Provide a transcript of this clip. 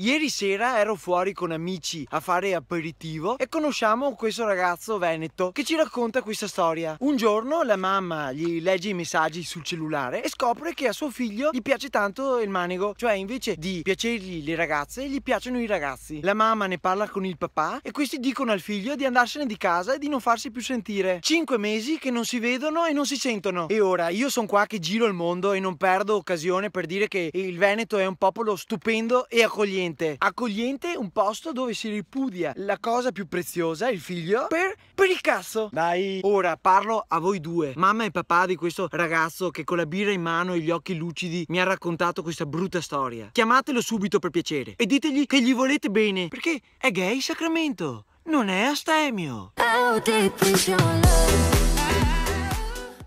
Ieri sera ero fuori con amici a fare aperitivo e conosciamo questo ragazzo veneto che ci racconta questa storia. Un giorno la mamma gli legge i messaggi sul cellulare e scopre che a suo figlio gli piace tanto il manico, cioè invece di piacergli le ragazze gli piacciono i ragazzi. La mamma ne parla con il papà e questi dicono al figlio di andarsene di casa e di non farsi più sentire. Cinque mesi che non si vedono e non si sentono. E ora io sono qua che giro il mondo e non perdo occasione per dire che il Veneto è un popolo stupendo e accogliente accogliente. Accogliente un posto dove si ripudia la cosa più preziosa, il figlio, per, per il cazzo. Dai. Ora parlo a voi due, mamma e papà di questo ragazzo che con la birra in mano e gli occhi lucidi mi ha raccontato questa brutta storia. Chiamatelo subito per piacere e ditegli che gli volete bene perché è gay sacramento, non è astemio. Oh,